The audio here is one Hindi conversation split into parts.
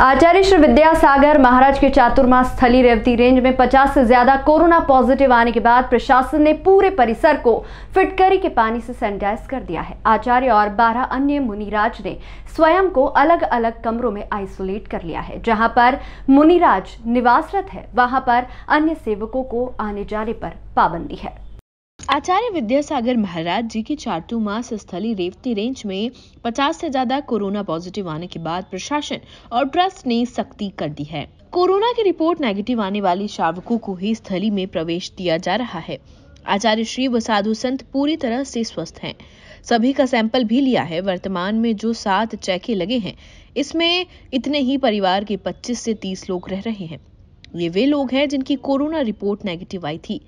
आचार्य श्री विद्यासागर महाराज के चातुर्मा स्थली रेवती रेंज में 50 से ज्यादा कोरोना पॉजिटिव आने के बाद प्रशासन ने पूरे परिसर को फिटकरी के पानी से सैनिटाइज कर दिया है आचार्य और 12 अन्य मुनिराज ने स्वयं को अलग अलग कमरों में आइसोलेट कर लिया है जहां पर मुनिराज निवासरत है वहां पर अन्य सेवकों को आने जाने पर पाबंदी है आचार्य विद्यासागर महाराज जी की चारतू मास स्थली रेवती रेंज में 50 से ज्यादा कोरोना पॉजिटिव आने के बाद प्रशासन और ट्रस्ट ने सख्ती कर दी है कोरोना की रिपोर्ट नेगेटिव आने वाले शावकों को ही स्थली में प्रवेश दिया जा रहा है आचार्य श्री व साधु संत पूरी तरह से स्वस्थ हैं सभी का सैंपल भी लिया है वर्तमान में जो सात चैके लगे हैं इसमें इतने ही परिवार के 25 से 30 लोग रह रहे हैं ये वे लोग हैं जिनकी कोरोना रिपोर्ट नेगेटिव आई थी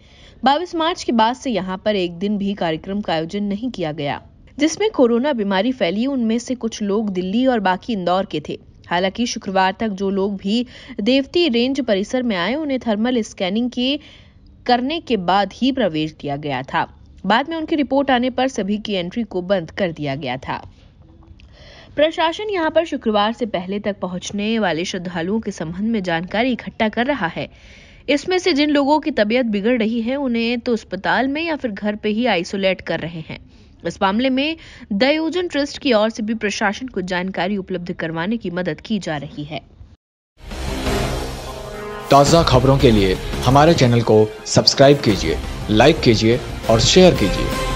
बाईस मार्च के बाद से यहाँ पर एक दिन भी कार्यक्रम का आयोजन नहीं किया गया जिसमें कोरोना बीमारी फैली उनमें से कुछ लोग दिल्ली और बाकी इंदौर के थे हालांकि शुक्रवार तक जो लोग भी देवती रेंज परिसर में आए उन्हें थर्मल स्कैनिंग के करने के बाद ही प्रवेश दिया गया था बाद में उनकी रिपोर्ट आने पर सभी की एंट्री को बंद कर दिया गया था प्रशासन यहां पर शुक्रवार से पहले तक पहुंचने वाले श्रद्धालुओं के संबंध में जानकारी इकट्ठा कर रहा है इसमें से जिन लोगों की तबीयत बिगड़ रही है उन्हें तो अस्पताल में या फिर घर पे ही आइसोलेट कर रहे हैं इस मामले में दयोजन ट्रस्ट की ओर से भी प्रशासन को जानकारी उपलब्ध करवाने की मदद की जा रही है ताज़ा खबरों के लिए हमारे चैनल को सब्सक्राइब कीजिए लाइक कीजिए और शेयर कीजिए